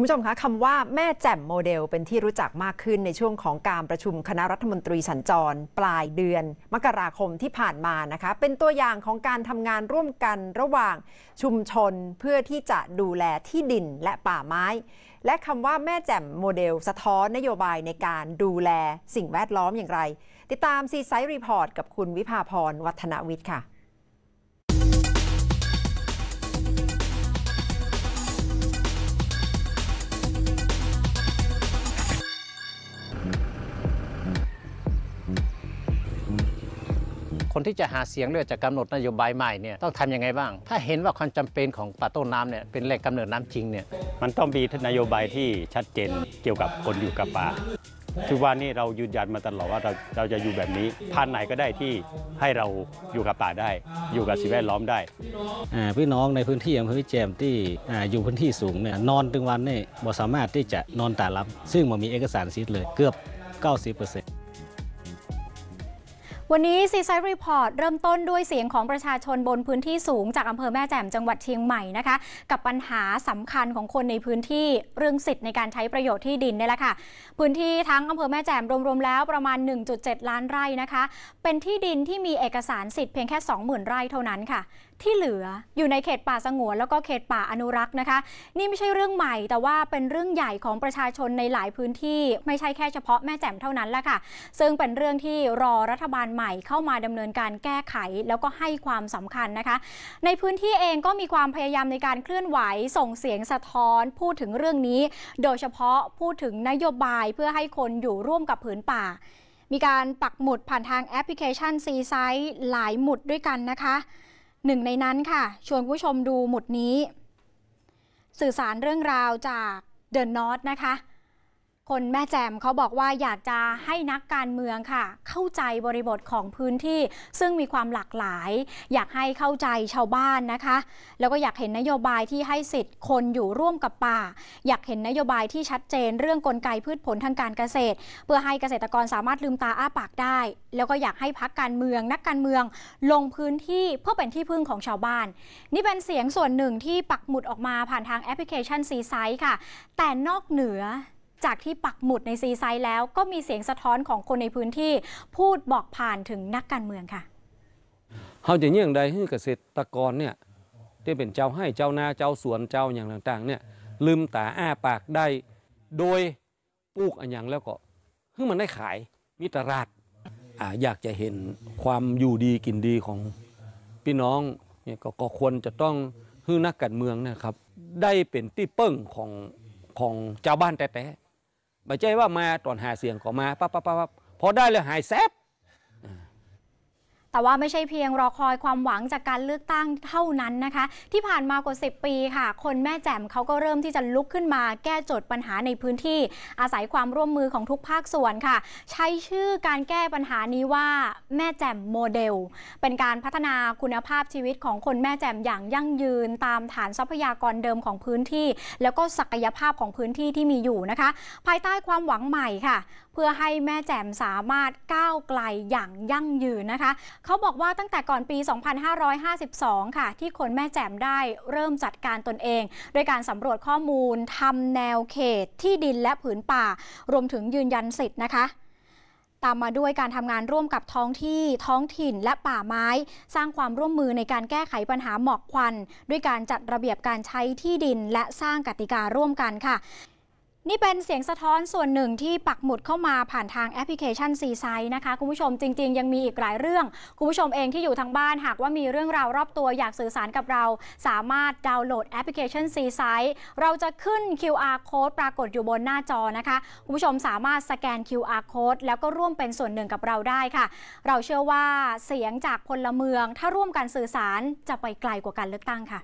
คุณผู้ชมคะคำว่าแม่แจ่มโมเดลเป็นที่รู้จักมากขึ้นในช่วงของการประชุมคณะรัฐมนตรีสัญจร ปลายเดือน มกราคมที่ผ่านมานะคะเป็นตัวอย่างของการทำงานร่วมกันระหว่างชุมชนเพื่อที่จะดูแลที่ดินและป่าไม้ และคำว่าแม่แจ่มโมเดลสะท้อนนโยบายในการดูแลสิ่งแวดล้อมอย่างไร ติดตามซีไซส์รีพอร์ตกับคุณวิภาพรวัฒนวิทย์ค่ะคนที่จะหาเสียงเลือกจะกำหนดนโยบายใหม่เนี่ยต้องทํำยังไงบ้าง ถ้าเห็นว่าความจำเป็นของป่าต้นน้ำเนี่ยเป็นแหล่งกำเนิดน้ำจริงเนี่ยมันต้องมีนโยบายที่ชัดเจนเกี่ยวกับคนอยู่กับป่าทุกวันนี้เรายืนยันมาตลอดว่าเราเราจะอยู่แบบนี้พันไหนก็ได้ที่ให้เราอยู่กับป่าได้อยู่กับสิ่งแวดล้อมได้พี่น้องในพื้นที่อำเภอพิแจมที่อยู่พื้นที่สูงเนี่ยนอนถึงวันนี่บ่สามารถที่จะนอนตาลับซึ่งมันมีเอกสารสิทธิ์เลยเกือบ 90%วันนี้ซีไซร์รีพอร์ตเริ่มต้นด้วยเสียงของประชาชนบนพื้นที่สูง จากอำเภอแม่แจ่มจังหวัดเชียงใหม่นะคะกับปัญหาสำคัญของคนในพื้นที่เรื่องสิทธิ์ในการใช้ประโยชน์ที่ดินนี่แหละค่ะ พื้นที่ทั้งอำเภอแม่แจ่มรวมๆแล้วประมาณ 1.7 ล้านไร่นะคะ เป็นที่ดินที่มีเอกสารสิทธิ์เพียงแค่20,000ไร่เท่านั้นค่ะที่เหลืออยู่ในเขตป่าสงวนแล้วก็เขตป่าอนุรักษ์นะคะ นี่ไม่ใช่เรื่องใหม่แต่ว่าเป็นเรื่องใหญ่ของประชาชนในหลายพื้นที่ ไม่ใช่แค่เฉพาะแม่แจ่มเท่านั้นแหละค่ะ ซึ่งเป็นเรื่องที่รอรัฐบาลใหม่เข้ามาดำเนินการแก้ไขแล้วก็ให้ความสำคัญนะคะ ในพื้นที่เองก็มีความพยายามในการเคลื่อนไหว ส่งเสียงสะท้อน พูดถึงเรื่องนี้ โดยเฉพาะพูดถึงนโยบายเพื่อให้คนอยู่ร่วมกับผืนป่า มีการปักหมุดผ่านทางแอปพลิเคชันซีไซส์หลายหมุดด้วยกันนะคะหนึ่งในนั้นค่ะ ชวนผู้ชมดูหมุดนี้ สื่อสารเรื่องราวจากเดินนอตนะคะคนแม่แจมเขาบอกว่าอยากจะให้นักการเมืองค่ะ เข้าใจบริบทของพื้นที่ ซึ่งมีความหลากหลาย อยากให้เข้าใจชาวบ้านนะคะ แล้วก็อยากเห็นนโยบายที่ให้สิทธิ์คนอยู่ร่วมกับป่า อยากเห็นนโยบายที่ชัดเจนเรื่องกลไกพืชผลทางการเกษตร เพื่อให้เกษตรกรสามารถลืมตาอ้าปากได้ แล้วก็อยากให้พักการเมือง นักการเมืองลงพื้นที่เพื่อเป็นที่พึ่งของชาวบ้าน นี่เป็นเสียงส่วนหนึ่งที่ปักหมุดออกมาผ่านทางแอปพลิเคชันซีไซส์ค่ะ แต่นอกเหนือจากที่ปักหมุดในซีไซส์แล้วก็มีเสียงสะท้อนของคนในพื้นที่พูดบอกผ่านถึงนักการเมืองค่ะเขาจะเนี่ยงใดให้เกษตรกรเนี่ยที่เป็นเจ้าให้เจ้านาเจ้าสวนเจ้าอย่างต่างๆ เนี่ยลืมตา อ้าปากได้โดยปลูกอันยังแล้วก็ให้มันได้ขายมิตรราชอยากจะเห็นความอยู่ดีกินดีของพี่น้องเนี่ยก็ควรจะต้องฮื้อนักการเมืองนะครับได้เป็นที่เปิ้งของของชาวบ้านแต่แต่ไม่ใช่ว่ามาตอนหาเสียงก็มาปั๊บปั๊บปั๊บพอได้แล้วหายแซบแต่ว่าไม่ใช่เพียงรอคอยความหวังจากการเลือกตั้งเท่านั้นนะคะ ที่ผ่านมากว่า 10 ปีค่ะ คนแม่แจ่มเขาก็เริ่มที่จะลุกขึ้นมาแก้โจทย์ปัญหาในพื้นที่ อาศัยความร่วมมือของทุกภาคส่วนค่ะ ใช้ชื่อการแก้ปัญหานี้ว่าแม่แจ่มโมเดล เป็นการพัฒนาคุณภาพชีวิตของคนแม่แจ่มอย่างยั่งยืน ตามฐานทรัพยากรเดิมของพื้นที่ แล้วก็ศักยภาพของพื้นที่ที่มีอยู่นะคะ ภายใต้ความหวังใหม่ค่ะ เพื่อให้แม่แจ่มสามารถก้าวไกลอย่างยั่งยืนนะคะเขาบอกว่าตั้งแต่ก่อนปี 2552 ค่ะ ที่คนแม่แจ่มได้ เริ่มจัดการตนเองโดยการสำรวจข้อมูลทำแนวเขตที่ดินและผืนป่า รวมถึงยืนยันสิทธิ์นะคะ ตามมาด้วยการทำงานร่วมกับท้องที่ ท้องถิ่นและป่าไม้ สร้างความร่วมมือในการแก้ไขปัญหาหมอกควัน ด้วยการจัดระเบียบการใช้ที่ดิน และสร้างกติการ่วมกันค่ะนี่เป็นเสียงสะท้อนส่วนหนึ่งที่ปักหมุดเข้ามาผ่านทางแอปพลิเคชันซีไซนะคะคุณผู้ชมจริงๆ ยังมีอีกหลายเรื่องคุณผู้ชมเองที่อยู่ทางบ้านหากว่ามีเรื่องราวรอบตัว อยากสื่อสารกับเรา สามารถดาวน์โหลดแอปพลิเคชันซีไซเราจะขึ้น QR code ปรากฏอยู่บนหน้าจอนะคะคุณผู้ชมสามารถสแกน QR code แล้วก็ร่วมเป็นส่วนหนึ่งกับเราได้ค่ะ เราเชื่อว่าเสียงจากพลเมือง ถ้าร่วมกันสื่อสารจะไปไกลกว่าการเลือกตั้งค่ะ